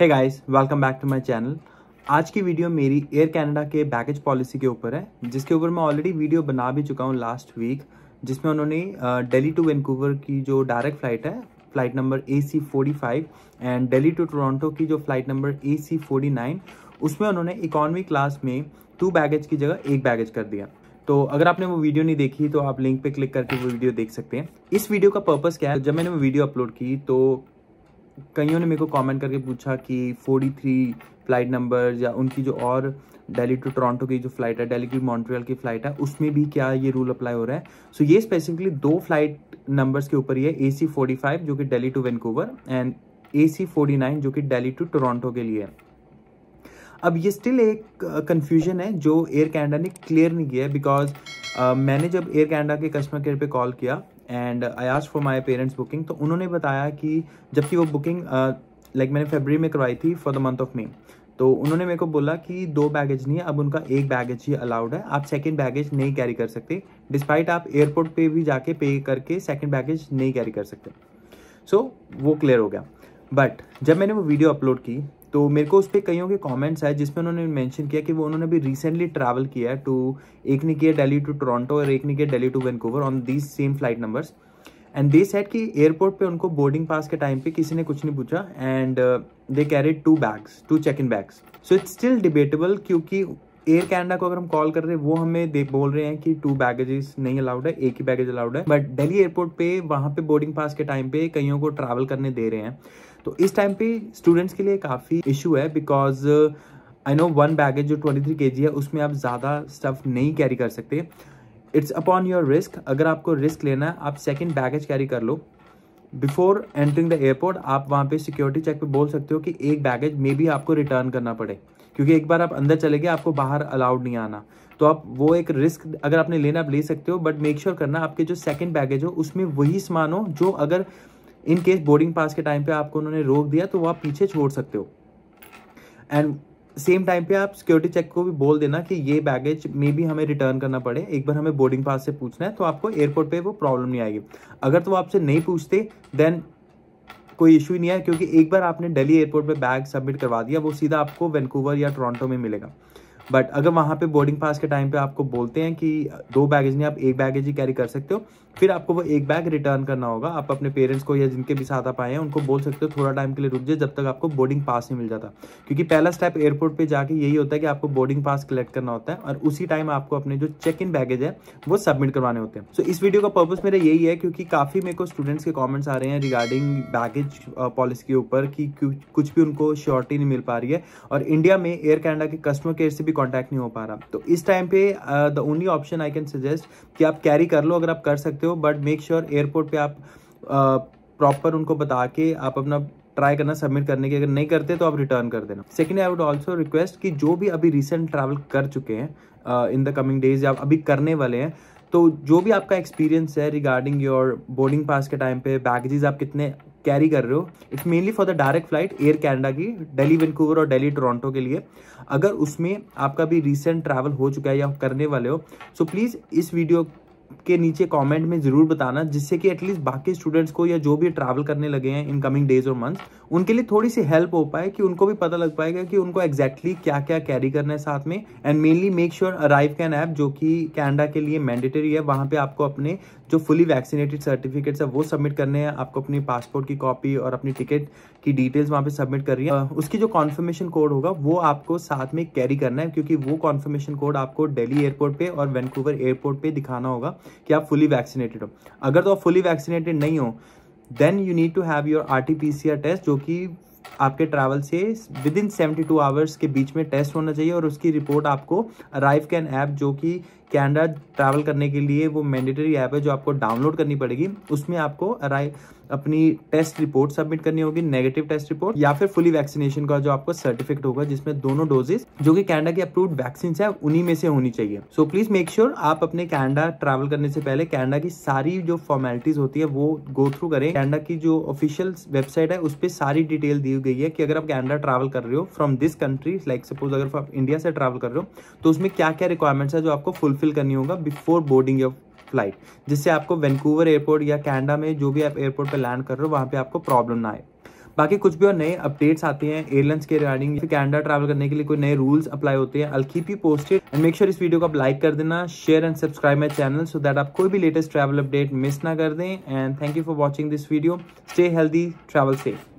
hey guys welcome back to my channel आज की video मेरी एयर कनाडा के बैगेज पॉलिसी के ऊपर है जिसके ऊपर मैं ऑलरेडी वीडियो बना भी चुका हूँ लास्ट वीक जिसमें उन्होंने दिल्ली टू वैंकूवर की जो डायरेक्ट फ्लाइट है flight number A C forty five and daily to Toronto की जो flight number A C forty nine उसमें उन्होंने इकॉनमी क्लास में टू बैगेज की जगह एक बैगेज कर दिया तो अगर आपने वो वीडियो नहीं देखी तो आप लिंक पे क्लिक करके वो वीडियो देख सकते हैं इस वीडियो का पर्पस क्या है जब मैंने वो वीडियो अपलोड की तो कईयों ने मेरे को कमेंट करके पूछा कि 43 फ्लाइट नंबर या उनकी जो और दिल्ली टू टोरंटो की जो फ्लाइट है दिल्ली टू मॉन्ट्रियल की फ्लाइट है उसमें भी क्या ये रूल अप्लाई हो रहा है सो so, ये स्पेसिफिकली दो फ्लाइट नंबर्स के ऊपर ही है ए सी फोर्टी फाइव जो कि daily to Vancouver and A C forty nine जो कि डेली टू टोरंटो के लिए है अब ये स्टिल एक कन्फ्यूजन uh, है जो एयर कैनेडा ने क्लियर नहीं किया है बिकॉज uh, मैंने जब एयर कैनेडा के कस्टमर केयर पे कॉल किया and I asked for my parents booking तो उन्होंने बताया कि जबकि वो बुकिंग लाइक uh, मैंने फेबररी में करवाई थी for the month of May तो उन्होंने मेरे को बोला कि दो बैगेज नहीं है अब उनका एक बैगेज ही अलाउड है आप सेकेंड बैगेज नहीं कैरी कर सकते डिस्पाइट आप एयरपोर्ट पे भी जाके पे करके सेकेंड बैगेज नहीं कैरी कर सकते सो so, वो क्लियर हो गया बट जब मैंने वो वीडियो अपलोड की तो मेरे को उस पर कईयों के कमेंट्स आए जिसमें उन्होंने मेंशन किया कि वो उन्होंने भी रिसेंटली ट्रैवल किया टू एक ने किया दिल्ली टू टोरंटो और एक ने किया Delhi to Vancouver on these same flight numbers and this set कि एयरपोर्ट पे उनको बोर्डिंग पास के टाइम पे किसी ने कुछ नहीं पूछा and they carry two bags two check in bags so it's still debatable क्योंकि एयर कैनेडा को अगर हम कॉल कर रहे हैं वो हमें दे बोल रहे हैं कि टू बैगेजेस नहीं अलाउड है एक ही बैगेज अलाउड है बट दिल्ली एयरपोर्ट पे वहाँ पे बोर्डिंग पास के टाइम पे कईयों को ट्रैवल करने दे रहे हैं तो इस टाइम पे स्टूडेंट्स के लिए काफ़ी इशू है because I know one baggage जो 23 केजी है उसमें आप ज़्यादा स्टफ़ नहीं कैरी कर सकते इट्स अपॉन योर रिस्क अगर आपको रिस्क लेना है आप सेकेंड बैगेज कैरी कर लो बिफोर एंटरिंग द एयरपोर्ट आप वहाँ पे सिक्योरिटी चेक पे बोल सकते हो कि एक बैगेज मे भी आपको रिटर्न करना पड़े क्योंकि एक बार आप अंदर चले गए आपको बाहर अलाउड नहीं आना तो आप वो एक रिस्क अगर आपने लेना आप ले सकते हो बट मेक श्योर करना आपके जो सेकेंड बैगेज हो उसमें वही सामान हो जो अगर इन केस बोर्डिंग पास के टाइम पे आपको उन्होंने रोक दिया तो वो आप पीछे छोड़ सकते हो एंड सेम टाइम पे आप सिक्योरिटी चेक को भी बोल देना कि ये बैगेज मे भी हमें रिटर्न करना पड़े एक बार हमें बोर्डिंग पास से पूछना है तो आपको एयरपोर्ट पे वो प्रॉब्लम नहीं आएगी अगर तो आपसे नहीं पूछते देन कोई इशू नहीं है क्योंकि एक बार आपने दिल्ली एयरपोर्ट पे बैग सबमिट करवा दिया वो सीधा आपको वैनकूवर या टोरंटो में मिलेगा बट अगर वहाँ पे बोर्डिंग पास के टाइम पे आपको बोलते हैं कि दो बैगेज नहीं आप एक बैगेज ही कैरी कर सकते हो फिर आपको वो एक बैग रिटर्न करना होगा आप अपने पेरेंट्स को या जिनके भी साथ आप आए हैं उनको बोल सकते हो थोड़ा टाइम के लिए रुक जाए जब तक आपको बोर्डिंग पास नहीं मिल जाता क्योंकि पहला स्टेप एयरपोर्ट पर जाके यही होता है कि आपको बोर्डिंग पास कलेक्ट करना होता है और उसी टाइम आपको अपने जो चेक इन बैगेज है वो सबमिट करवाने होते हैं सो so, इस वीडियो का पर्पज मेरा यही है क्योंकि काफ़ी मेरे को स्टूडेंट्स के कॉमेंट्स आ रहे हैं रिगार्डिंग बैगेज पॉलिसी के ऊपर कि कुछ भी उनको श्योरिटी नहीं मिल पा रही है और इंडिया में एयर कैनेडा के कस्टमर केयर से भी कॉन्टैक्ट नहीं हो पा रहा तो इस टाइम पे the only option I can suggest कि आप कैरी कर लो अगर आप कर सकते हो बट मेक श्योर एयरपोर्ट पे आप प्रॉपर uh, उनको बता के आप अपना ट्राई करना सबमिट करने की अगर नहीं करते तो आप रिटर्न कर देना second I would also request कि जो भी अभी रिसेंट ट्रैवल कर चुके हैं इन द कमिंग डेज या अभी करने वाले हैं तो जो भी आपका एक्सपीरियंस है रिगार्डिंग योर बोर्डिंग पास के टाइम पे बैगेजेस आप कितने कैरी कर रहे हो it's mainly for the direct flight Air Canada की डेली वैंकूवर और डेली टोरंटो के लिए अगर उसमें आपका भी रिसेंट ट्रैवल हो चुका है या करने वाले हो सो so प्लीज़ इस वीडियो के नीचे कमेंट में ज़रूर बताना जिससे कि एटलीस्ट बाकी स्टूडेंट्स को या जो भी ट्रैवल करने लगे हैं इन कमिंग डेज और मंथ्स उनके लिए थोड़ी सी हेल्प हो पाए कि उनको भी पता लग पाएगा कि उनको एग्जैक्टली exactly क्या क्या कैरी करना है साथ में and mainly make sure ArriveCAN app जो कि कैनेडा के लिए मैंडेटरी है वहाँ पर आपको अपने जो फुली वैक्सीनेटेड सर्टिफिकेट्स है वो सबमिट करने हैं आपको अपनी पासपोर्ट की कॉपी और अपनी टिकट की डिटेल्स वहाँ पे सबमिट कर रही है उसकी जो कॉन्फर्मेशन कोड होगा वो आपको साथ में कैरी करना है क्योंकि वो कॉन्फर्मेशन कोड आपको डेली एयरपोर्ट पर और वैनकूवर एयरपोर्ट पर दिखाना होगा कि आप फुली वैक्सीनेटेड हो अगर तो आप फुली वैक्सीनेटेड नहीं हो then you need to have your R T test जो कि आपके ट्रैवल से within seventy two hours के बीच में टेस्ट होना चाहिए और उसकी रिपोर्ट आपको अराइव कैन ऐप जो कि कैनेडा ट्रैवल करने के लिए वो मैंडेटरी ऐप है जो आपको डाउनलोड करनी पड़ेगी उसमें आपको अपनी टेस्ट रिपोर्ट सबमिट करनी होगी नेगेटिव टेस्ट रिपोर्ट या फिर फुली वैक्सीनेशन का जो आपको सर्टिफिकेट होगा जिसमें दोनों डोजेस जो कि कैनेडा की अप्रूव्ड वैक्सीन है उन्हीं में से होनी चाहिए सो प्लीज मेक श्योर आप अपने कैनेडा ट्रैवल करने से पहले कैनेडा की सारी जो फॉर्मेलिटीज होती है वो गो थ्रू करें कैनेडा की जो ऑफिशियल वेबसाइट है उस पर सारी डिटेल दी गई है कि अगर आप कैनेडा ट्रैवल कर रहे हो from this country like suppose अगर आप इंडिया से ट्रैवल कर रहे हो तो उसमें क्या क्या रिक्वायरमेंट्स है जो आपको फुल फिल करनी होगा बिफोर बोर्डिंग योर फ्लाइट जिससे आपको वैंकूवर एयरपोर्ट या कैनेडा में जो भी आप एयरपोर्ट पर लैंड कर रहे हो वहाँ पर आपको प्रॉब्लम ना आए बाकी कुछ भी और नए अपडेट्स आते हैं एयरलाइंस के रिगार्डिंग कैनेडा ट्रैवल करने के लिए कोई नए रूल्स अप्लाई होते हैं I you posted and make sure इस वीडियो को आप लाइक कर देना share and subscribe my channel so that आप कोई भी लेटेस्ट ट्रैवल अपडेट मिस ना कर दें and thank you for watching this video stay healthy travel safe